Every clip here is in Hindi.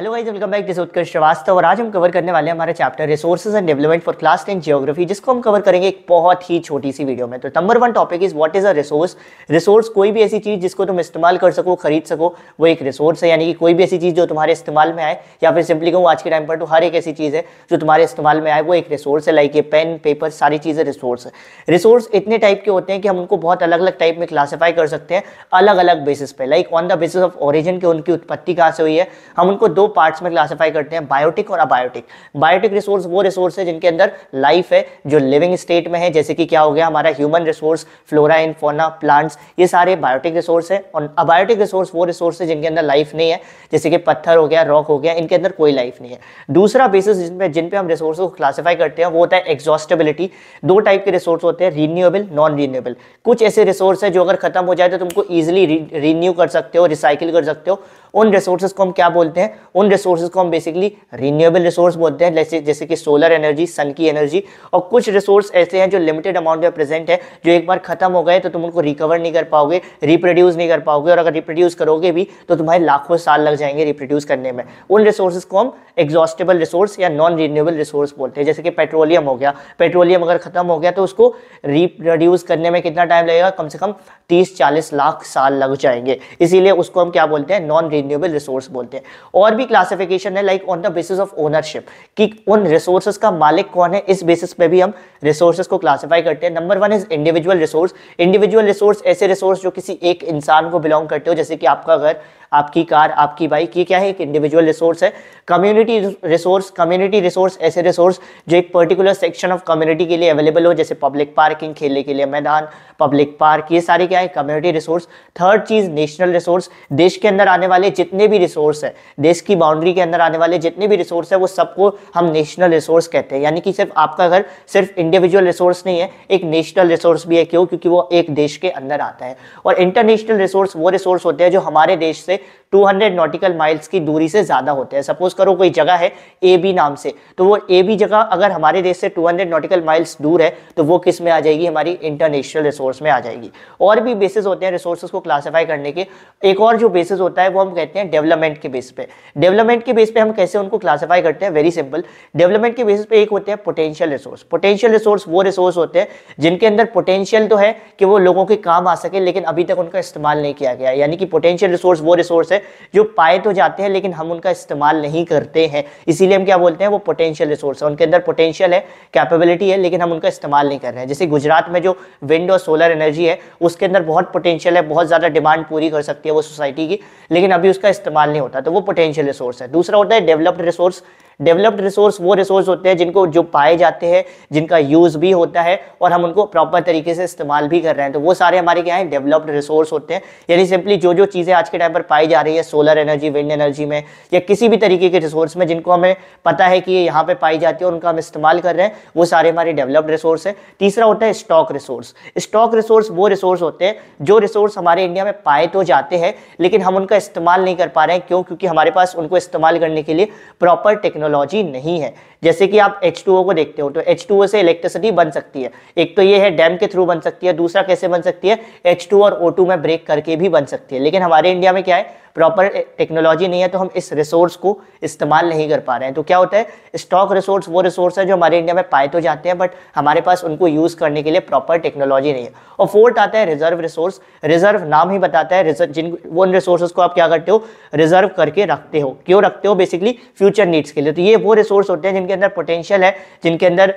hello guys welcome back to Utkarsh Shrivastava और आज हम कवर करने वाले हैं हमारे chapter resources and development for class ten geography जिसको हम कवर करेंगे एक बहुत ही छोटी सी वीडियो में तो number one topic is what is a resource resource कोई भी ऐसी चीज़ जिसको तुम इस्तेमाल कर सको खरीद सको वो एक रिसोर्स है यानी कि कोई भी ऐसी चीज़ जो तुम्हारे इस्तेमाल में आए या फिर सिंपली कहूँ आज के टाइम पर तो हर एक ऐसी चीज़ है जो तुम्हारे इस्तेमाल में आए वो एक रिसोर्स है लाइक ये पेन पेपर सारी चीज़ें रिसोर्स है रिसोर्स इतने टाइप के होते हैं कि हम उनको बहुत अलग अलग टाइप में क्लासीफाई कर सकते हैं अलग अलग बेसिस पे like on the basis of origin के उनकी उत्पत्ति कहाँ से हुई है हम उनको दो पार्ट्स में क्लासीफाई करते हैं बायोटिक और अबायोटिक बायोटिक रिसोर्स वो रिसोर्स है जिनके अंदर लाइफ है जो लिविंग स्टेट में है जैसे कि क्या हो गया हमारा ह्यूमन रिसोर्स फ्लोरा इन फोना प्लांट्स ये सारे बायोटिक रिसोर्स है और अबायोटिक रिसोर्स वो रिसोर्स है जिनके अंदर लाइफ नहीं है जैसे कि पत्थर हो गया रॉक हो गया इनके अंदर कोई लाइफ नहीं है दूसरा बेसिस जिनपे पे जिन पे हम रिसोर्स को क्लासीफाई करते हैं वो होता है एग्जॉस्टेबिलिटी दो टाइप के रिसोर्स होते हैं रीन्यूएबल नॉन रीन्यूएबल कुछ ऐसे रिसोर्स है जो अगर खत्म हो जाए तो तुमको ईजिली रीन्यू कर सकते हो रिसाइकिल कर सकते हो उन रिसोर्सेज को हम क्या बोलते हैं उन रिसोर्सेज को हम बेसिकली रिन्यूएबल रिसोर्स बोलते हैं जैसे जैसे कि सोलर एनर्जी सन की एनर्जी और कुछ रिसोर्स ऐसे हैं जो लिमिटेड अमाउंट में प्रेजेंट है जो एक बार खत्म हो गए तो तुम उनको रिकवर नहीं कर पाओगे रिप्रोड्यूस नहीं कर पाओगे और अगर रिप्रोड्यूस करोगे भी तो तुम्हारे लाखों साल लग जाएंगे रिप्रोड्यूस करने में उन रिसोर्सेज को हम एग्जॉस्टेबल रिसोर्स या नॉन रिन्यूएबल रिसोर्स बोलते हैं जैसे कि पेट्रोलियम हो गया पेट्रोलियम अगर खत्म हो गया तो उसको रिप्रोड्यूस करने में कितना टाइम लगेगा कम से कम तीस चालीस लाख साल लग जाएंगे इसीलिए उसको हम क्या बोलते हैं नॉन रिन्यूएबल रिसोर्स बोलते हैं और भी क्लासिफिकेशन है like on the basis of ownership कि उन रिसोर्सेज का मालिक कौन है इस बेसिस पे भी हम रिसोर्सेज को क्लासिफाई करते हैं number one is individual resource individual resource ऐसे रिसोर्स जो किसी एक इंसान को बिलोंग करते हो जैसे कि आपका घर आपकी कार आपकी बाइक ये क्या है एक इंडिविजुअल रिसोर्स है कम्युनिटी रिसोर्स कम्युनिटी रिसोर्स ऐसे रिसोर्स जो एक पर्टिकुलर सेक्शन ऑफ कम्युनिटी के लिए अवेलेबल हो जैसे पब्लिक पार्किंग खेलने के लिए मैदान पब्लिक पार्क ये सारे क्या है कम्युनिटी रिसोर्स थर्ड चीज़ नेशनल रिसोर्स देश के अंदर आने वाले जितने भी रिसोर्स है देश की बाउंड्री के अंदर आने वाले जितने भी रिसोर्स है वो सबको हम नेशनल रिसोर्स कहते हैं यानी कि सिर्फ आपका घर सिर्फ इंडिविजुअल रिसोर्स नहीं है एक नेशनल रिसोर्स भी है क्यों क्योंकि वो एक देश के अंदर आता है और इंटरनेशनल रिसोर्स वो रिसोर्स होते हैं जो हमारे देश से 200 नॉटिकल माइल्स की दूरी से ज़्यादा होते हैं सपोज करो कोई जगह है ए बी नाम से तो वो ए बी जगह अगर हमारे देश से 200 नॉटिकल माइल्स दूर है तो वो किस में आ जाएगी हमारी इंटरनेशनल रिसोर्स में आ जाएगी और भी बेसिस होते हैं रिसोर्स को क्लासीफाई करने के एक और जो बेसिस होता है वो हम कहते हैं डेवलपमेंट के बेस पे डेवलपमेंट के बेस पे हम कैसे उनको क्लासीफाई करते हैं वेरी सिंपल डेवलपमेंट के बेसिस पे एक होते हैं पोटेंशियल रिसोर्स पोटेंशियल रिसोर्स वो रिसोर्स होते हैं जिनके अंदर पोटेंशियल तो है कि वो लोगों के काम आ सके लेकिन अभी तक उनका इस्तेमाल नहीं किया गया यानी कि पोटेंशियल रिसोर्स वो रिसोर्स रिसोर्स है जो पाए तो जाते हैं लेकिन हम उनका इस्तेमाल नहीं करते हैं इसीलिए हम क्या बोलते हैं वो पोटेंशियल रिसोर्स है उनके अंदर पोटेंशियल है कैपेबिलिटी है लेकिन हम उनका इस्तेमाल नहीं कर रहे हैं जैसे गुजरात में जो विंड और सोलर एनर्जी है उसके अंदर बहुत पोटेंशियल है बहुत ज़्यादा डिमांड पूरी कर सकती है वो सोसाइटी की लेकिन अभी उसका इस्तेमाल नहीं होता तो वो पोटेंशियल रिसोर्स है दूसरा होता है डेवलप्ड रिसोर्स डेवलप्ड रिसोर्स वो रिसोर्स होते हैं जिनको जो पाए जाते हैं जिनका यूज़ भी होता है और हम उनको प्रॉपर तरीके से इस्तेमाल भी कर रहे हैं तो वो सारे हमारे क्या है डेवलप्ड रिसोर्स होते हैं यानी सिंपली जो जो चीज़ें आज के टाइम पर पाई जा रही है सोलर एनर्जी विंड एनर्जी में या किसी भी तरीके के रिसोर्स में जिनको हमें पता है कि ये यहाँ पर पाई जाती है और उनका हम इस्तेमाल कर रहे हैं वो सारे हमारे डेवलप्ड रिसोर्स है तीसरा होता है स्टॉक रिसोर्स स्टॉक रिसोर्स वो रिसोर्स होते हैं जो रिसोर्स हमारे इंडिया में पाए तो जाते हैं लेकिन हम उनका इस्तेमाल नहीं कर पा रहे हैं क्यों क्योंकि हमारे पास उनको इस्तेमाल करने के लिए प्रॉपर टेक्नोलॉजी टेक्नोलॉजी नहीं है जैसे कि आप H2O को देखते हो तो H2O से इलेक्ट्रिसिटी बन सकती है एक तो ये है डैम के थ्रू बन सकती है दूसरा कैसे बन सकती है H2 और O2 में ब्रेक करके भी बन सकती है लेकिन हमारे इंडिया में क्या है प्रॉपर टेक्नोलॉजी नहीं है तो हम इस रिसोर्स को इस्तेमाल नहीं कर पा रहे हैं तो क्या होता है स्टॉक रिसोर्स वो रिसोर्स है जो हमारे इंडिया में पाए तो जाते हैं बट हमारे पास उनको यूज़ करने के लिए प्रॉपर टेक्नोलॉजी नहीं है और फोर्थ आता है रिजर्व रिसोर्स रिजर्व नाम ही बताता है जिन वो उन रिसोर्सेज को आप क्या करते हो रिजर्व करके रखते हो क्यों रखते हो बेसिकली फ्यूचर नीड्स के लिए तो ये वो रिसोर्स होते हैं जिनके अंदर पोटेंशियल है जिनके अंदर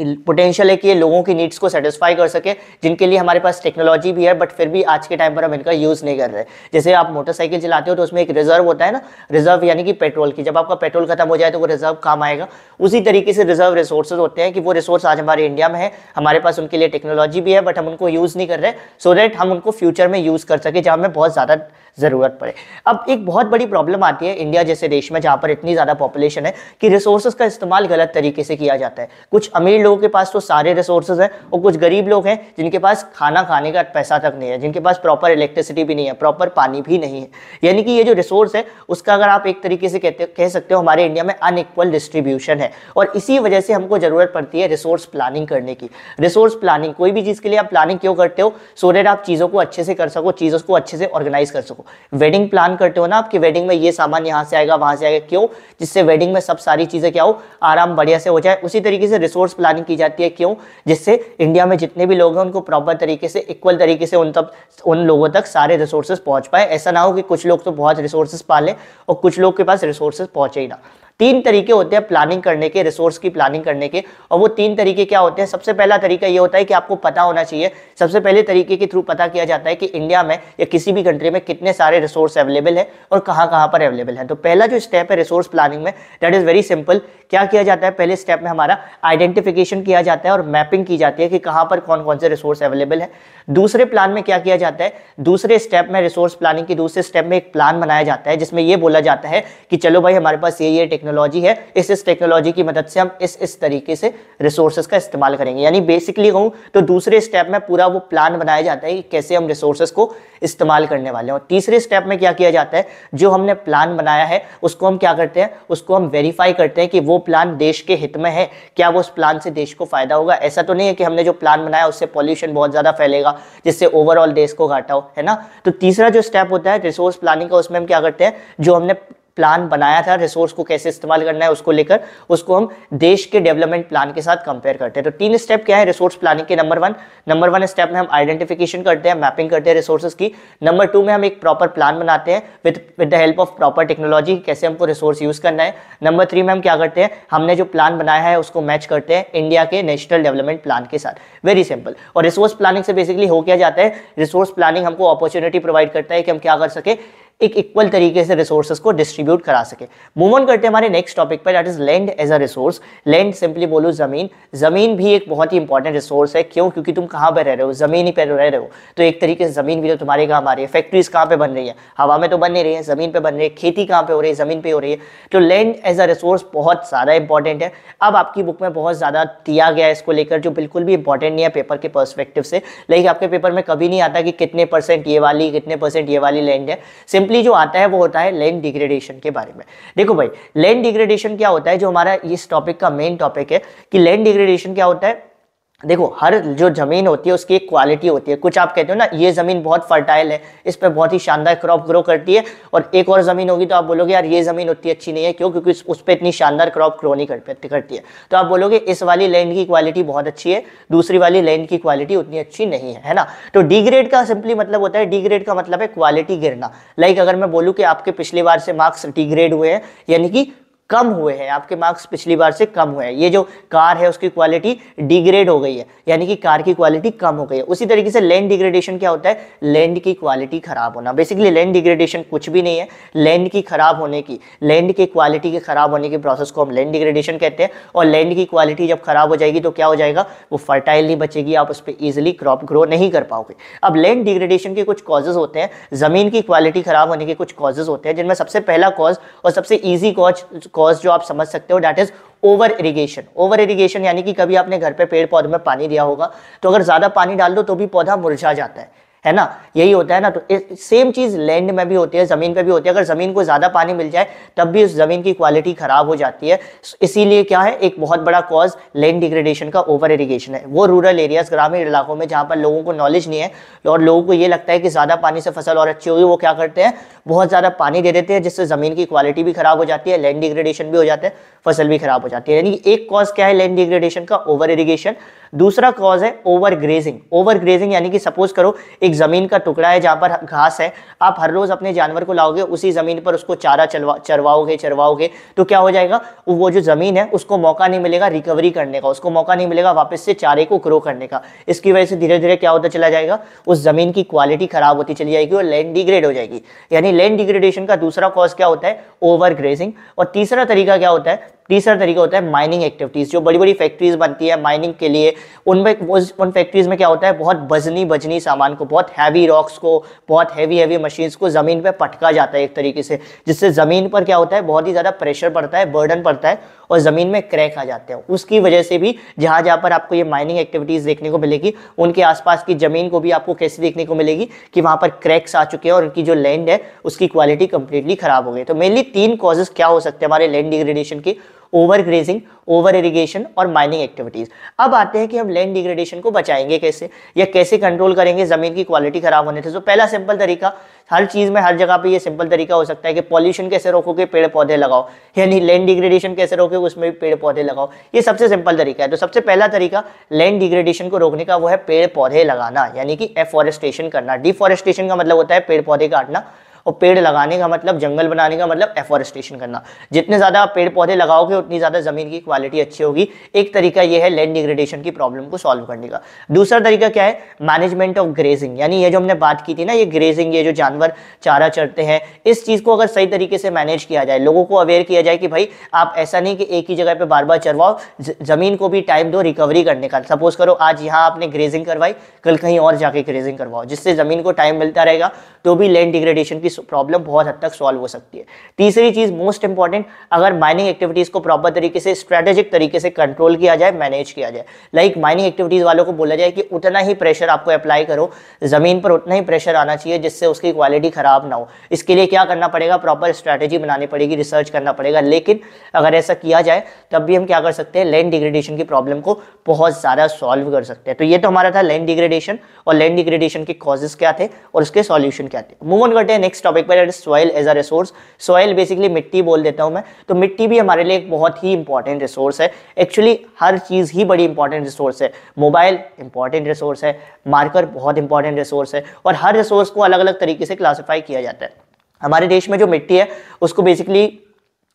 पोटेंशियल है कि ये लोगों की नीड्स को सेटिस्फाई कर सके जिनके लिए हमारे पास टेक्नोलॉजी भी है बट फिर भी आज के टाइम पर हम इनका यूज़ नहीं कर रहे जैसे आप मोटरसाइकिल चलाते हो तो उसमें एक रिजर्व होता है ना रिजर्व यानी कि पेट्रोल की जब आपका पेट्रोल खत्म हो जाए तो वो रिजर्व काम आएगा उसी तरीके से रिजर्व रिसोर्सेज होते हैं कि वो रिसोर्स आज हमारे इंडिया में है हमारे पास उनके लिए टेक्नोलॉजी भी है बट हम उनको यूज़ नहीं कर रहे सो so दैट हम उनको फ्यूचर में यूज़ कर सके जहाँ हमें बहुत ज़्यादा ज़रूरत पड़े अब एक बहुत बड़ी प्रॉब्लम आती है इंडिया जैसे देश में जहाँ पर इतनी ज़्यादा पॉपुलेशन है कि रिसोर्सेज का इस्तेमाल गलत तरीके से किया जाता है कुछ अमीर लोगों के पास तो सारे रिसोर्सेज हैं और कुछ गरीब लोग हैं जिनके पास खाना खाने का पैसा तक नहीं है जिनके पास प्रॉपर इलेक्ट्रिसिटी भी नहीं है प्रॉपर पानी भी नहीं है यानी कि ये जो रिसोर्स है उसका अगर आप एक तरीके से कहते कह सकते हो हमारे इंडिया में अनइक्वल डिस्ट्रीब्यूशन है और इसी वजह से हमको ज़रूरत पड़ती है रिसोर्स प्लानिंग करने की रिसोर्स प्लानिंग कोई भी चीज़ के लिए आप प्लानिंग क्यों करते हो सो डेट आप चीज़ों को अच्छे से कर सको चीज़ों को अच्छे से ऑर्गेनाइज कर सको को वेडिंग प्लान करते हो ना आपकी वेडिंग में ये सामान यहाँ से आएगा वहाँ से आएगा क्यों जिससे वेडिंग में सब सारी चीज़ें क्या हो आराम बढ़िया से हो जाए उसी तरीके से रिसोर्स प्लानिंग की जाती है क्यों जिससे इंडिया में जितने भी लोग हैं उनको प्रॉपर तरीके से इक्वल तरीके से उन तक उन लोगों तक सारे रिसोर्सेज पहुँच पाए ऐसा ना हो कि कुछ लोग तो बहुत रिसोर्सेज पा लें और कुछ लोग के पास रिसोर्सेज पहुँचे ही ना तीन तरीके होते हैं प्लानिंग करने के रिसोर्स की प्लानिंग करने के और वो तीन तरीके क्या होते हैं सबसे पहला तरीका ये होता है कि आपको पता होना चाहिए सबसे पहले तरीके के थ्रू पता किया जाता है कि इंडिया में या किसी भी कंट्री में कितने सारे रिसोर्स अवेलेबल है और कहाँ कहाँ पर अवेलेबल है तो पहला जो स्टेप है रिसोर्स प्लानिंग में दैट इज़ वेरी सिंपल क्या किया जाता है पहले स्टेप में हमारा आइडेंटिफिकेशन किया जाता है और मैपिंग की जाती है कि कहाँ पर कौन कौन से रिसोर्स अवेलेबल है दूसरे प्लान में क्या किया जाता है दूसरे स्टेप में रिसोर्स प्लानिंग के दूसरे स्टेप में एक प्लान बनाया जाता है जिसमें यह बोला जाता है कि चलो भाई हमारे पास ये ये टेक्नोलॉजी है इस इस टेक्नोलॉजी की मदद से हम इस इस तरीके से रिसोर्सेज का इस्तेमाल करेंगे यानी बेसिकली कहूँ तो दूसरे स्टेप में पूरा वो प्लान बनाया जाता है कि कैसे हम रिसोर्सेज को इस्तेमाल करने वाले हैं और तीसरे स्टेप में क्या किया जाता है जो हमने प्लान बनाया है उसको हम क्या करते हैं उसको हम वेरीफाई करते हैं कि वो प्लान देश के हित में है क्या वो उस प्लान से देश को फायदा होगा ऐसा तो नहीं है कि हमने जो प्लान बनाया उससे पॉल्यूशन बहुत ज़्यादा फैलेगा जिससे ओवरऑल देश को घाटा हो है ना तो तीसरा जो स्टेप होता है रिसोर्स प्लानिंग का उसमें हम क्या करते हैं जो हमने प्लान बनाया था रिसोर्स को कैसे इस्तेमाल करना है उसको लेकर उसको हम देश के डेवलपमेंट प्लान के साथ कंपेयर करते हैं तो तीन स्टेप क्या है रिसोर्स प्लानिंग के number one number one step में हम आइडेंटिफिकेशन करते हैं मैपिंग करते हैं रिसोर्सेज की नंबर टू में हम एक प्रॉपर प्लान बनाते हैं with with the help of proper technology कैसे हमको रिसोर्स यूज करना है नंबर थ्री में हम क्या करते हैं हमने जो प्लान बनाया है उसको मैच करते हैं इंडिया के नेशनल डेवलपमेंट प्लान के साथ वेरी सिंपल और रिसोर्स प्लानिंग से बेसिकली हो क्या जाता है रिसोर्स प्लानिंग हमको अपॉर्चुनिटी प्रोवाइड करता है कि हम क्या कर सके एक इक्वल तरीके से रिसोर्सेज को डिस्ट्रीब्यूट करा सके मूव ऑन करते हैं हमारे नेक्स्ट टॉपिक पर that is land as a resource land simply बोलो जमीन जमीन भी एक बहुत ही इंपॉर्टेंट रिसोर्स है क्यों क्योंकि तुम कहाँ पर रह रहे हो जमीन ही पर रह रहे हो तो एक तरीके से जमीन भी तो तुम्हारे काम आ रही है फैक्ट्रीज कहाँ पर बन रही है हवा में तो बन नहीं रही है जमीन पर बन रही है खेती कहाँ पर हो रही है जमीन पर हो रही है तो लैंड एज अ रिसोर्स बहुत ज़्यादा इंपॉर्टेंट है अब आपकी बुक में बहुत ज़्यादा दिया गया है इसको लेकर जो बिल्कुल भी इंपॉर्टेंट नहीं है पेपर के पर्सपेक्टिव से लेकिन आपके पेपर में कभी नहीं आता कि कितने परसेंट ये वाली कितने परसेंट ये वाली लैंड है सिंपली बेसिकली जो आता है वो होता है लैंड डिग्रेडेशन के बारे में देखो भाई लैंड डिग्रेडेशन क्या होता है जो हमारा इस टॉपिक का मेन टॉपिक है कि लैंड डिग्रेडेशन क्या होता है देखो हर जो ज़मीन होती है उसकी एक क्वालिटी होती है कुछ आप कहते हो ना ये ज़मीन बहुत फर्टाइल है इस पर बहुत ही शानदार क्रॉप ग्रो करती है और एक और ज़मीन होगी तो आप बोलोगे यार ये ज़मीन उतनी अच्छी नहीं है क्यों क्योंकि उस पर इतनी शानदार क्रॉप ग्रो नहीं कर करती है तो आप बोलोगे इस वाली लैंड की क्वालिटी बहुत अच्छी है दूसरी वाली लैंड की क्वालिटी उतनी अच्छी नहीं है है ना तो डिग्रेड का सिंपली मतलब होता है डिग्रेड का मतलब है क्वालिटी गिरना लाइक अगर मैं बोलूँ कि आपके पिछली बार से मार्क्स डिग्रेड हुए हैं यानी कि कम हुए हैं आपके मार्क्स पिछली बार से कम हुए हैं ये जो कार है उसकी क्वालिटी डिग्रेड हो गई है यानी कि कार की क्वालिटी कम हो गई है उसी तरीके से लैंड डिग्रेडेशन क्या होता है लैंड की क्वालिटी खराब होना बेसिकली लैंड डिग्रेडेशन कुछ भी नहीं है लैंड की खराब होने की लैंड की क्वालिटी के खराब होने की प्रोसेस को हम लैंड डिग्रेडेशन कहते हैं और लैंड की क्वालिटी जब खराब हो जाएगी तो क्या हो जाएगा वो फर्टाइल नहीं बचेगी आप उस पर ईजिली क्रॉप ग्रो नहीं कर पाओगे अब लैंड डिग्रेडेशन के कुछ कॉजेज होते हैं जमीन की क्वालिटी खराब होने के कुछ कॉजेज होते हैं जिनमें सबसे पहला कॉज और सबसे ईजी कॉज कॉज जो आप समझ सकते हो that is over irrigation over irrigation यानी कि कभी आपने घर पे पेड़ पौधे में पानी दिया होगा तो अगर ज़्यादा पानी डाल दो तो भी पौधा मुरझा जाता है है ना यही होता है ना तो सेम चीज़ लैंड में भी होती है ज़मीन पे भी होती है अगर ज़मीन को ज़्यादा पानी मिल जाए तब भी उस ज़मीन की क्वालिटी ख़राब हो जाती है इसीलिए क्या है एक बहुत बड़ा कॉज लैंड डिग्रेडेशन का ओवर इरीगेशन है वो रूरल एरियाज़ ग्रामीण इलाकों में जहां पर लोगों को नॉलेज नहीं है और लोगों को ये लगता है कि ज़्यादा पानी से फसल और अच्छी होगी वो क्या करते हैं बहुत ज़्यादा पानी दे देते हैं जिससे ज़मीन की क्वालिटी भी ख़राब हो जाती है लैंड डिग्रेडेशन भी हो जाता है फसल भी ख़राब हो जाती है यानी एक कॉज क्या है लैंड डिग्रेडेशन का ओवर इरीगेशन दूसरा कॉज है ओवर ग्रेजिंग ओवर ग्रेजिंग यानी कि सपोज करो एक एक ज़मीन का टुकड़ा है जहाँ पर घास है आप हर रोज़ अपने जानवर को लाओगे उसी ज़मीन पर उसको चारा चलवा चरवाओगे चरवाओगे तो क्या हो जाएगा वो जो ज़मीन है उसको मौका नहीं मिलेगा रिकवरी करने का उसको मौका नहीं मिलेगा वापस से चारे को ग्रो करने का इसकी वजह से धीरे धीरे क्या होता चला जाएगा उस ज़मीन की क्वालिटी ख़राब होती चली जाएगी और लैंड डिग्रेड हो जाएगी यानी लैंड डिग्रेडेशन का दूसरा कॉज क्या होता है ओवर ग्रेजिंग और तीसरा तरीका क्या होता है तीसरा तरीका होता है माइनिंग एक्टिविटीज़ जो बड़ी बड़ी फैक्ट्रीज बनती है माइनिंग के लिए उनमें उन फैक्ट्रीज में क्या होता है बहुत बजनी बजनी सामान को बहुत हैवी रॉक्स को बहुत हैवी हैवी मशीन्स को ज़मीन पर पटका जाता है एक तरीके से जिससे ज़मीन पर क्या होता है बहुत ही ज़्यादा प्रेशर पड़ता है बर्डन पड़ता है और ज़मीन में क्रैक आ जाते हैं उसकी वजह से भी जहाँ जहाँ पर आपको ये माइनिंग एक्टिविटीज़ देखने को मिलेगी उनके आसपास की ज़मीन को भी आपको कैसे देखने को मिलेगी कि वहाँ पर क्रैक्स आ चुके हैं और उनकी जो लैंड है उसकी क्वालिटी कंप्लीटली खराब हो गई तो मेनली तीन कॉजेज़ क्या हो सकते हैं हमारे लैंड डिग्रेडेशन की ओवर ग्रेजिंग ओवर इरीगेशन और माइनिंग एक्टिविटीज़ अब आते हैं कि हम लैंड डिग्रेडेशन को बचाएंगे कैसे या कैसे कंट्रोल करेंगे ज़मीन की क्वालिटी ख़राब होने से तो पहला सिंपल तरीका हर चीज़ में हर जगह पे ये सिंपल तरीका हो सकता है कि पॉल्यूशन कैसे रोकोगे पेड़ पौधे लगाओ यानी लैंड डिग्रेडेशन कैसे रोकोगे उसमें भी पेड़ पौधे लगाओ ये सबसे सिंपल तरीका है तो सबसे पहला तरीका लैंड डिग्रेडेशन को रोकने का वो है पेड़ पौधे लगाना यानी कि एफॉरेस्टेशन करना डिफॉरेस्टेशन का मतलब होता है पेड़ पौधे काटना और पेड़ लगाने का मतलब जंगल बनाने का मतलब एफॉरेस्टेशन करना जितने ज़्यादा आप पेड़ पौधे लगाओगे उतनी ज़्यादा ज़मीन की क्वालिटी अच्छी होगी एक तरीका यह है लैंड डिग्रेडेशन की प्रॉब्लम को सॉल्व करने का दूसरा तरीका क्या है मैनेजमेंट ऑफ ग्रेजिंग यानी ये जो हमने बात की थी ना ये ग्रेजिंग ये जो जानवर चारा चढ़ते हैं इस चीज़ को अगर सही तरीके से मैनेज किया जाए लोगों को अवेयर किया जाए कि भाई आप ऐसा नहीं कि एक ही जगह पर बार बार चरवाओ ज़मीन को भी टाइम दो रिकवरी करने का सपोज करो आज यहाँ आपने ग्रेजिंग करवाई कल कहीं और जाके ग्रेजिंग करवाओ जिससे ज़मीन को टाइम मिलता रहेगा तो भी लैंड डिग्रेडेशन की प्रॉब्लम बहुत हद तक सॉल्व हो सकती है तीसरी चीज़ मोस्ट इंपॉर्टेंट अगर माइनिंग एक्टिविटीज़ को प्रॉपर तरीके से स्ट्रेटेजिक तरीके से कंट्रोल किया जाए मैनेज किया जाए लाइक माइनिंग एक्टिविटीज़ वालों को बोला जाए कि उतना ही प्रेशर आपको अप्लाई करो ज़मीन पर उतना ही प्रेशर आना चाहिए जिससे उसकी क्वालिटी ख़राब ना हो इसके लिए क्या करना पड़ेगा प्रॉपर स्ट्रैटेजी बनानी पड़ेगी रिसर्च करना पड़ेगा लेकिन अगर ऐसा किया जाए तब भी हम क्या कर सकते हैं लैंड डिग्रेडेशन की प्रॉब्लम को बहुत ज़्यादा सॉल्व कर सकते हैं तो ये तो हमारा था लैंड डिग्रेडेशन और लैंड डिग्रेडेशन के कॉजेस क्या थे और उसके सॉल्यूशन क्या थे मूव ऑन करते हैं नेक्स्ट नेक्स्ट टॉपिक पर soil as a resource soil basically मिट्टी बोल देता हूँ मैं तो मिट्टी भी हमारे लिए एक बहुत ही इंपॉर्टेंट रिसोर्स है एक्चुअली हर चीज़ ही बड़ी इंपॉर्टेंट रिसोर्स है मोबाइल इंपॉर्टेंट रिसोर्स है मार्कर बहुत इंपॉर्टेंट रिसोर्स है और हर रिसोर्स को अलग अलग तरीके से क्लासीफाई किया जाता है हमारे देश में जो मिट्टी है उसको बेसिकली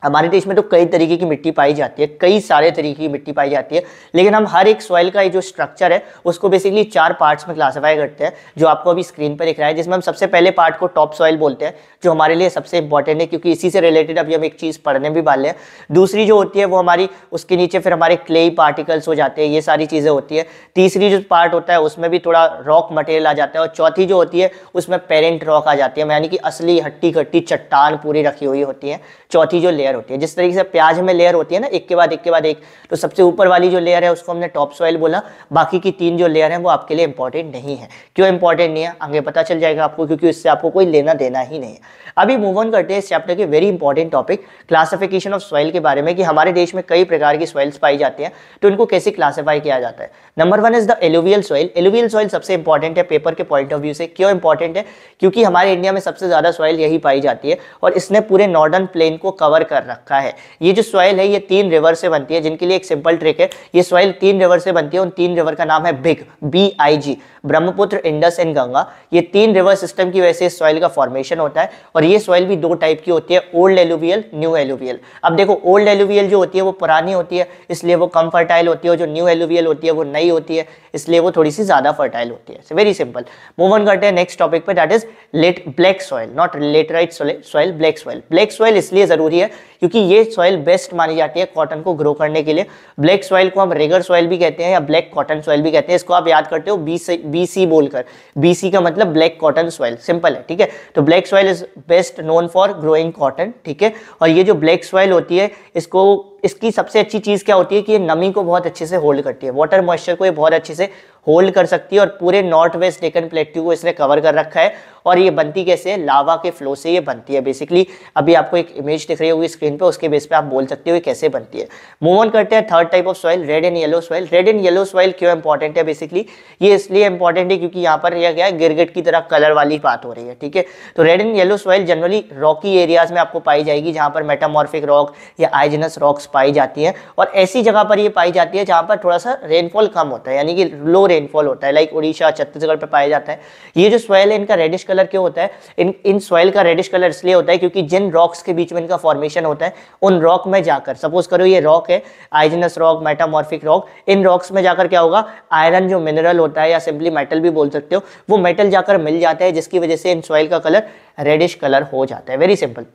हमारे देश में तो कई तरीके की मिट्टी पाई जाती है कई सारे तरीके की मिट्टी पाई जाती है लेकिन हम हर एक सॉइल का ये जो स्ट्रक्चर है उसको बेसिकली चार पार्ट्स में क्लासिफाई करते हैं जो आपको अभी स्क्रीन पर दिख रहा है जिसमें हम सबसे पहले पार्ट को टॉप सॉइल बोलते हैं जो हमारे लिए सबसे इंपॉर्टेंट है क्योंकि इसी से रिलेटेड अभी हम एक चीज़ पढ़ने भी वाले हैं दूसरी जो होती है वो हमारी उसके नीचे फिर हमारे क्ले पार्टिकल्स हो जाते हैं ये सारी चीज़ें होती है तीसरी जो पार्ट होता है उसमें भी थोड़ा रॉक मटेरियल आ जाता है और चौथी जो होती है उसमें पेरेंट रॉक आ जाती है यानी कि असली हट्टी खट्टी चट्टान पूरी रखी हुई होती है चौथी जो लेयर लेयर होती है जिस तरीके से प्याज में लेयर होती है ना एक के बाद एक के बाद एक तो सबसे ऊपर वाली जो लेयर है उसको हमने टॉप सॉइल बोला बाकी की तीन जो लेयर है वो आपके लिए इंपॉर्टेंट नहीं है क्यों इंपॉर्टेंट नहीं है आगे पता चल जाएगा आपको क्योंकि इससे आपको कोई लेना देना ही नहीं है अभी मूव ऑन करते हैं इस चैप्टर के very important topic classification of soil के बारे में कि हमारे देश में कई प्रकार की सॉइल्स पाई जाती हैं तो इनको कैसे क्लासीफाई किया जाता है number one is the alluvial soil alluvial soil सबसे इंपॉर्टेंट है पेपर के पॉइंट ऑफ व्यू से क्यों इंपॉर्टेंट है क्योंकि हमारे इंडिया में सबसे ज़्यादा सॉइल यही पाई जाती है और इसने पूरे नॉर्दर्न प्लेन को कवर कर कर रखा है ये जो सॉइल है ये तीन रिवर से बनती है जिनके लिए एक सिंपल ट्रिक है ये सॉइल तीन रिवर से बनती है उन तीन रिवर का नाम है big B I G Brahmaputra Indus and Ganga ये तीन रिवर सिस्टम की वजह से सॉइल का फॉर्मेशन होता है और ये सॉइल भी दो टाइप की होती है ओल्ड एलुवियल न्यू एलुवियल अब देखो ओल्ड एलुवियल जो होती है वो पुरानी होती है इसलिए वो कम फर्टाइल होती है जो न्यू एलुवियल होती है वो नई होती है इसलिए वो थोड़ी सी ज्यादा फर्टाइल होती है वेरी सिंपल मूव ऑन करते हैं नेक्स्ट टॉपिक पे that is late black soil not laterite soil black soil black soil इसलिए जरूरी है क्योंकि ये सॉइल बेस्ट मानी जाती है कॉटन को ग्रो करने के लिए ब्लैक सॉइल को हम रेगर सॉइल भी कहते हैं या ब्लैक कॉटन सॉइल भी कहते हैं इसको आप याद करते हो बी सी बी सी बोलकर बी सी का मतलब ब्लैक कॉटन सॉइल सिंपल है ठीक है तो black soil is best known for growing cotton ठीक है और ये जो ब्लैक सॉइल होती है इसको इसकी सबसे अच्छी चीज़ क्या होती है कि ये नमी को बहुत अच्छे से होल्ड करती है वाटर मॉइस्चर को ये बहुत अच्छे से होल्ड कर सकती है और पूरे नॉर्थ वेस्ट डेकन प्लेट्यू को इसने कवर कर रखा है और ये बनती कैसे है लावा के फ्लो से ये बनती है बेसिकली अभी आपको एक इमेज दिख रही होगी स्क्रीन पे उसके बेस पे आप बोल सकते हो कैसे बनती है मूव ऑन करते हैं third type of soil red and yellow soil red and yellow soil क्यों इंपॉर्टेंट है बेसिकली ये इसलिए इंपॉर्टेंट है क्योंकि यहाँ पर यह क्या है गिरगिट की तरह कलर वाली बात हो रही है ठीक है तो red and yellow soil generally rocky areas में आपको पाई जाएगी जहाँ पर मेटामॉर्फिक रॉक या आइजनस रॉक्स पाई जाती है और ऐसी जगह पर ये पाई जाती है जहाँ पर थोड़ा सा रेनफॉल कम होता है यानी कि लो रेनफॉल होता है लाइक उड़ीसा छत्तीसगढ़ पर पाया जाता है ये जो सॉइल है इनका रेडिश कलर कलर क्यों होता है इन इन सॉइल का रेडिश कलर इसलिए होता है क्योंकि जिन रॉक्स के बीच में इनका फॉर्मेशन होता है उन रॉक में जाकर सपोज करो ये रॉक है आइजनस रॉक मेटामॉर्फिक रॉक इन रॉक्स में जाकर क्या होगा आयरन जो मिनरल होता है या सिंपली मेटल भी बोल सकते हो वो मेटल जाकर मिल जाता है जिसकी वजह से इन सॉइल का कलर रेडिश कलर हो जाता है वेरी सिंपल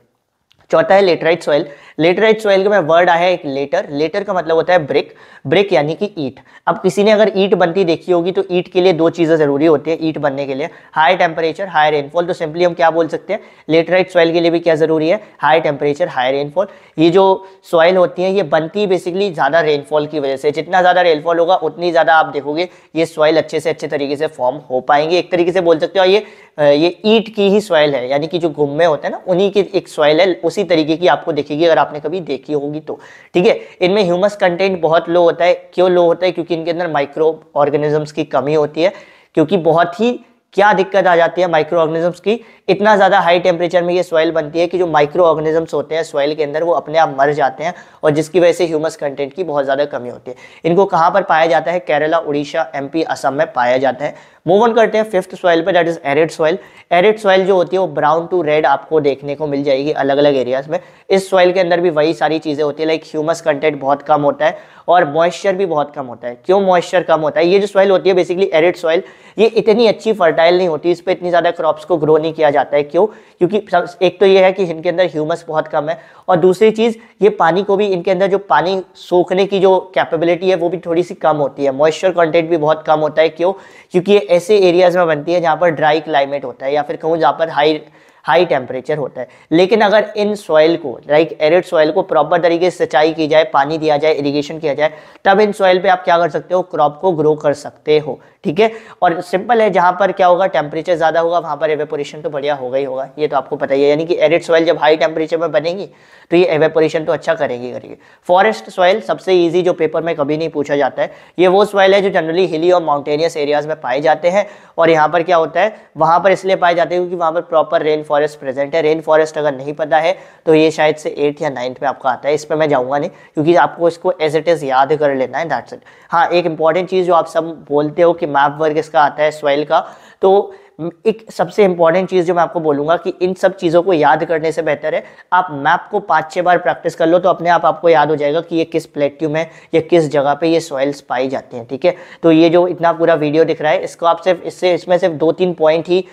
चौथा है laterite soil later as soil का में वर्ड आया एक लेटर लेटर का मतलब होता है ब्रिक ब्रिक यानी कि ईट अब किसी ने अगर ईट बनती देखी होगी तो ईट के लिए दो चीज़ें ज़रूरी होती है ईट बनने के लिए हाई टेम्परेचर हाई रेनफॉल तो सिंपली हम क्या बोल सकते हैं लेटर सॉइल के लिए भी क्या ज़रूरी है हाई टेम्परेचर हाई रेनफॉल ये जो सॉइल होती है ये बनती बेसिकली ज़्यादा रेनफॉल की वजह से जितना ज़्यादा रेनफॉल होगा उतनी ज़्यादा आप देखोगे ये सॉइल अच्छे से अच्छे तरीके से फॉर्म हो पाएंगे एक तरीके से बोल सकते हो ये ये ईट की ही सॉइल है यानी कि जो घुम्मे होते हैं ना उन्हीं की एक सॉइल है उसी तरीके की आपको देखेगी अगर आपने कभी देखी होगी तो ठीक है इनमें ह्यूमस कंटेंट बहुत लो होता है क्यों लो होता है क्योंकि इनके अंदर माइक्रो ऑर्गेनिजम्स की कमी होती है क्योंकि बहुत ही क्या दिक्कत आ जाती है माइक्रो ऑर्गेनिजम्स की इतना ज़्यादा हाई टेम्परेचर में ये सॉइल बनती है कि जो माइक्रो ऑर्गेनिजम्स होते हैं सॉइल के अंदर वो अपने आप मर जाते हैं और जिसकी वजह से ह्यूमस कंटेंट की बहुत ज़्यादा कमी होती है इनको कहाँ पर पाया जाता है केरला उड़ीसा एम असम में पाया जाता है मूव ऑन करते हैं फिफ्थ सॉइल पर that is arid soil arid soil जो होती है वो ब्राउन टू रेड आपको देखने को मिल जाएगी अलग अलग एरियाज में इस सॉइल के अंदर भी वही सारी चीज़ें होती है लाइक ह्यूमस कंटेंट बहुत कम होता है और मॉइस्चर भी बहुत कम होता है क्यों मॉइस्चर कम होता है ये जो सॉइल होती है बेसिकली एरिड सॉइल ये इतनी अच्छी फर्टाइल नहीं होती इस पर इतनी ज़्यादा क्रॉप्स को ग्रो नहीं किया किया जाता है क्यों क्योंकि एक तो ये है कि इनके अंदर ह्यूमस बहुत कम है और दूसरी चीज़ ये पानी को भी इनके अंदर जो पानी सोखने की जो कैपेबिलिटी है वो भी थोड़ी सी कम होती है मॉइस्चर कंटेंट भी बहुत कम होता है क्यों क्योंकि ये ऐसे एरियाज़ में बनती है जहाँ पर ड्राई क्लाइमेट होता है या फिर कहूँ जहाँ पर हाई हाई टेम्परेचर होता है लेकिन अगर इन सॉइल को लाइक एरिड सॉइल को प्रॉपर तरीके से सिंचाई की जाए पानी दिया जाए इरिगेशन किया जाए तब इन सॉइल पे आप क्या कर सकते हो क्रॉप को ग्रो कर सकते हो ठीक है और सिंपल है जहाँ पर क्या होगा टेम्परेचर ज़्यादा होगा वहाँ पर एवेपोरेशन तो बढ़िया होगा ही होगा ये तो आपको पता ही है यानी कि एरिड सॉइल जब हाई टेम्परेचर में बनेगी तो ये एवेपोरेशन तो अच्छा करेगी करेगी फॉरेस्ट सॉइल सबसे ईजी जो पेपर में कभी नहीं पूछा जाता है ये वो सॉइल है जो जनरली हिली और माउंटेनियस एरियाज में पाए जाते हैं और यहाँ पर क्या होता है वहाँ पर इसलिए पाए जाते हैं क्योंकि वहाँ पर प्रॉपर रेनफॉल फॉरेस्ट प्रेजेंट है रेन फॉरेस्ट अगर नहीं पता है तो ये शायद से एट या नाइन्थ में आपका आता है इस पर मैं जाऊँगा नहीं क्योंकि आपको इसको एज इट इज़ याद कर लेना है दैट्स इट हाँ एक इंपॉर्टेंट चीज़ जो आप सब बोलते हो कि मैप वर्क इसका आता है सॉइल का तो एक सबसे इंपॉर्टेंट चीज़ जो मैं आपको बोलूंगा कि इन सब चीज़ों को याद करने से बेहतर है आप मैप को पाँच छः बार प्रैक्टिस कर लो तो अपने आप आपको याद हो जाएगा कि ये किस प्लेट्यू में या किस जगह पे ये सॉइल्स पाई जाती हैं ठीक है तो ये जो इतना पूरा वीडियो दिख रहा है इसको आप सिर्फ इससे इसमें सिर्फ दो तीन पॉइंट ही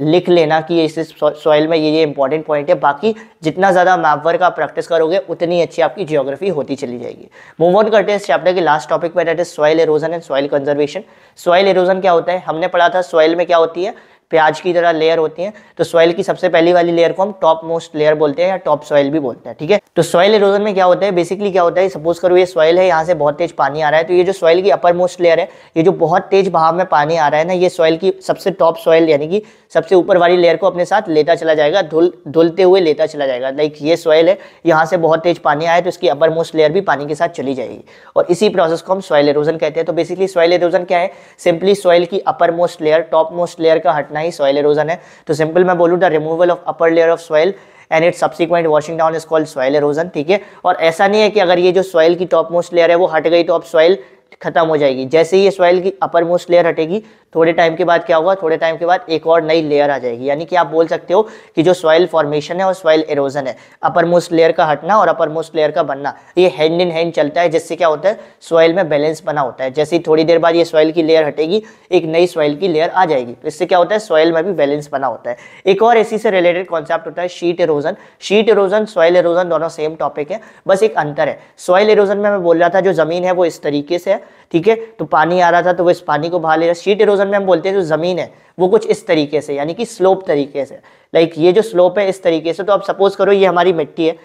लिख लेना कि इस सॉइल में ये ये इंपॉर्टेंट पॉइंट है बाकी जितना ज़्यादा मैप वर्क आप प्रैक्टिस करोगे उतनी अच्छी आपकी जियोग्राफी होती चली जाएगी मूव ऑन करते हैं इस चैप्टर के लास्ट टॉपिक में that is soil erosion and soil conservation soil erosion क्या होता है हमने पढ़ा था सॉइल में क्या होती है प्याज की तरह लेयर होती हैं तो सॉइल की सबसे पहली वाली लेयर को हम टॉप मोस्ट लेयर बोलते हैं या टॉप सॉइल भी बोलते हैं ठीक है तो सॉइल इरोजन में क्या होता है बेसिकली क्या होता है सपोज करो ये सॉइल है यहाँ से बहुत तेज पानी आ रहा है तो ये जो सॉइल की अपर मोस्ट लेयर है ये जो बहुत तेज भाव में पानी आ रहा है ना ये सॉइल की सबसे टॉप सॉइल यानी कि सबसे ऊपर वाली लेयर को अपने साथ लेता चला जाएगा धुल धुलते हुए लेता चला जाएगा लाइक ये सॉइल है यहाँ से बहुत तेज पानी आया तो इसकी अपर मोस्ट लेयर भी पानी के साथ चली जाएगी और इसी प्रोसेस को हम सॉइल इरोजन कहते हैं तो बेसिकली सॉइल इरोजन क्या है सिंपली सॉइल की upper most layer top most layer का हटना रखना ही सॉइल एरोजन है तो सिंपल मैं बोलूँ the removal of upper layer of soil and it subsequent washing down is called soil erosion ठीक है और ऐसा नहीं है कि अगर ये जो सॉइल की टॉप मोस्ट लेयर है वो हट गई तो अब सॉइल खत्म हो जाएगी जैसे ही सॉइल की अपर मोस्ट लेयर हटेगी थोड़े टाइम के बाद क्या होगा थोड़े टाइम के बाद एक और नई लेयर आ जाएगी यानी कि आप बोल सकते हो कि जो सॉइल फॉर्मेशन है और सॉइल इरोजन है अपर मोस्ट लेयर का हटना और अपर मोस्ट लेयर का बनना ये हैंड इन हैंड चलता है जिससे क्या होता है सॉइल में बैलेंस बना होता है जैसे ही थोड़ी देर बाद ये सॉइल की लेयर हटेगी एक नई सॉइल की लेयर आ जाएगी तो इससे क्या होता है सॉइल में भी बैलेंस बना होता है एक और इसी से रिलेटेड कॉन्सेप्ट होता है sheet erosion sheet erosion soil erosion दोनों सेम टॉपिक है बस एक अंतर है सॉइल एरोजन में मैं बोल रहा था जो जमीन है वो इस तरीके से है ठीक है तो पानी आ रहा था तो वो इस पानी को बहा ले रहा शीट इरोजन में हम बोलते हैं जो ज़मीन है वो कुछ इस तरीके से यानी कि स्लोप तरीके से लाइक ये जो स्लोप है इस तरीके से तो आप सपोज़ करो ये हमारी मिट्टी है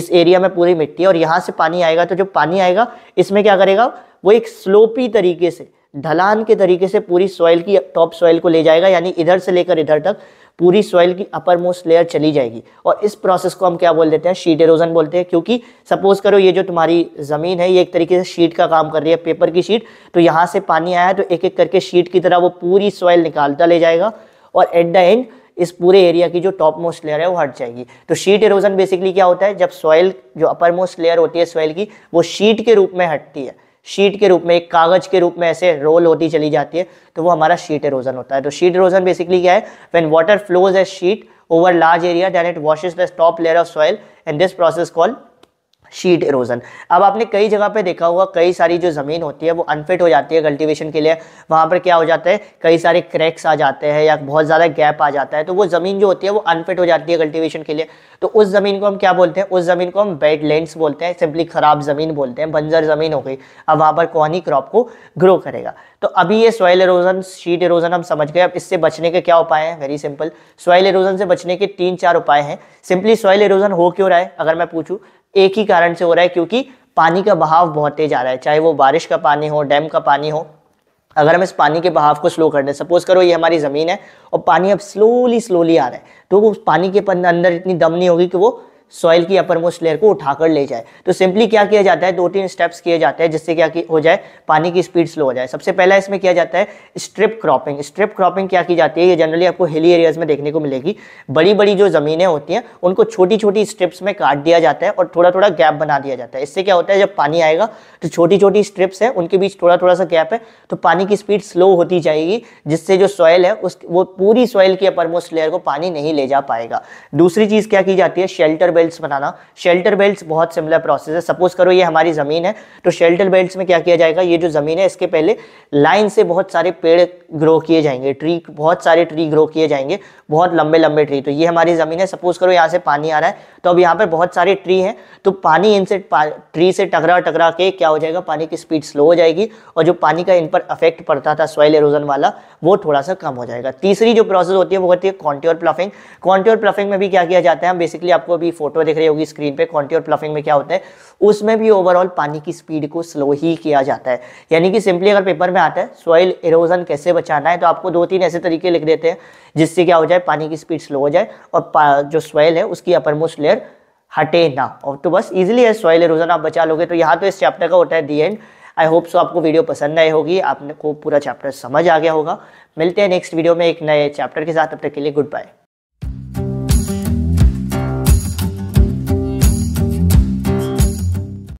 इस एरिया में पूरी मिट्टी है और यहाँ से पानी आएगा तो जो पानी आएगा इसमें क्या करेगा वो एक स्लोपी तरीके से ढलान के तरीके से पूरी सॉइल की टॉप सॉइल को ले जाएगा यानी इधर से लेकर इधर तक पूरी सॉइल की अपर मोस्ट लेयर चली जाएगी और इस प्रोसेस को हम क्या बोल देते हैं शीट एरोजन बोलते हैं क्योंकि सपोज करो ये जो तुम्हारी ज़मीन है ये एक तरीके से शीट का काम कर रही है पेपर की शीट तो यहाँ से पानी आया तो एक एक करके शीट की तरह वो पूरी सॉइल निकालता ले जाएगा और एट द एंड इस पूरे एरिया की जो टॉप मोस्ट लेयर है वो हट जाएगी तो शीट एरोजन बेसिकली क्या होता है जब सॉइल जो अपर मोस्ट लेयर होती है सॉइल की वो शीट के रूप में हटती है शीट के रूप में एक कागज के रूप में ऐसे रोल होती चली जाती है तो वो हमारा शीट एरोजन होता है तो शीट एरोजन बेसिकली क्या है when water flows as sheet over large area then it washes the top layer of soil and this process called sheet erosion अब आपने कई जगह पे देखा होगा कई सारी जो ज़मीन होती है वो अनफिट हो जाती है कल्टीवेशन के लिए वहाँ पर क्या हो जाता है कई सारे क्रैक्स आ जाते हैं या बहुत ज़्यादा गैप आ जाता है तो वो ज़मीन जो होती है वो अनफिट हो जाती है कल्टीवेशन के लिए तो उस ज़मीन को हम क्या बोलते हैं उस ज़मीन को हम बेड लैंड्स बोलते हैं सिंपली ख़राब ज़मीन बोलते हैं बंजर ज़मीन हो गई अब वहाँ पर कौन ही क्रॉप को ग्रो करेगा तो अभी ये सॉयल इरोजन शीट इरोजन हम समझ गए अब इससे बचने के क्या उपाय हैं वेरी सिंपल सॉयल इरोजन से बचने के तीन चार उपाय हैं सिंपली सॉयल इरोजन हो क्यों रहा है अगर मैं पूछूँ एक ही कारण से हो रहा है क्योंकि पानी का बहाव बहुत तेज आ रहा है चाहे वो बारिश का पानी हो डैम का पानी हो अगर हम इस पानी के बहाव को स्लो कर दें सपोज करो ये हमारी ज़मीन है और पानी अब स्लोली स्लोली आ रहा है तो उस पानी के अंदर इतनी दम नहीं होगी कि वो सॉइल की अपर मोस्ट लेयर को उठाकर ले जाए तो सिंपली क्या किया जाता है दो तीन स्टेप्स किए जाते हैं जिससे क्या हो जाए पानी की स्पीड स्लो हो जाए सबसे पहला इसमें किया जाता है स्ट्रिप क्रॉपिंग स्ट्रिप क्रॉपिंग क्या की जाती है ये जनरली आपको हिली एरियाज में देखने को मिलेगी बड़ी बड़ी जो ज़मीनें होती हैं उनको छोटी छोटी स्ट्रिप्स में काट दिया जाता है और थोड़ा थोड़ा गैप बना दिया जाता है इससे क्या होता है जब पानी आएगा तो छोटी छोटी स्ट्रिप्स हैं उनके बीच थोड़ा थोड़ा सा गैप है तो पानी की स्पीड स्लो होती जाएगी जिससे जो सॉइल है उस वो पूरी सॉइल की अपर मोस्ट लेयर को पानी नहीं ले जा पाएगा दूसरी चीज़ क्या की जाती है शेल्टर बेल्ट बनाना शेल्टर बेल्ट बहुत सिमिलर प्रोसेस है सपोज करो ये हमारी ज़मीन है तो शेल्टर बेल्ट में क्या किया जाएगा ये जो ज़मीन है इसके पहले लाइन से बहुत सारे पेड़ ग्रो किए जाएंगे ट्री बहुत सारे ट्री ग्रो किए जाएंगे बहुत लंबे लंबे ट्री तो ये हमारी ज़मीन है सपोज करो यहाँ से पानी आ रहा है तो अब यहाँ पर बहुत सारे ट्री हैं तो पानी इनसे ट्री से टकरा टकरा के क्या हो जाएगा पानी की स्पीड स्लो हो जाएगी और जो पानी का इन पर अफेक्ट पड़ता था सॉइल एरोजन वाला वो थोड़ा सा कम हो जाएगा तीसरी जो प्रोसेस होती है वो होती है कॉन्ट्योर प्लफिंग कॉन्ट्योर प्लफिंग में भी क्या किया जाता है हम बेसिकली आपको अभी फोटो दिख रही होगी स्क्रीन पे कॉन्ट्योर प्लफिंग में क्या होता है उसमें भी ओवरऑल पानी की स्पीड को स्लो ही किया जाता है यानी कि सिंपली अगर पेपर में आता है सॉइल इरोजन कैसे बचाना है तो आपको दो तीन ऐसे तरीके लिख देते हैं जिससे क्या हो जाए पानी की स्पीड स्लो हो जाए और जो सॉइल है उसकी अपर मोस्ट लेयर हटे ना और तो बस इजिली है सॉइल इरोजन आप बचा लोगे तो यहाँ तो इस चैप्टर का होता है दी एंड आई होप सो आपको वीडियो पसंद आई होगी आपने को पूरा चैप्टर समझ आ गया होगा मिलते हैं नेक्स्ट वीडियो में एक नए चैप्टर के साथ अब तक के लिए गुड बाय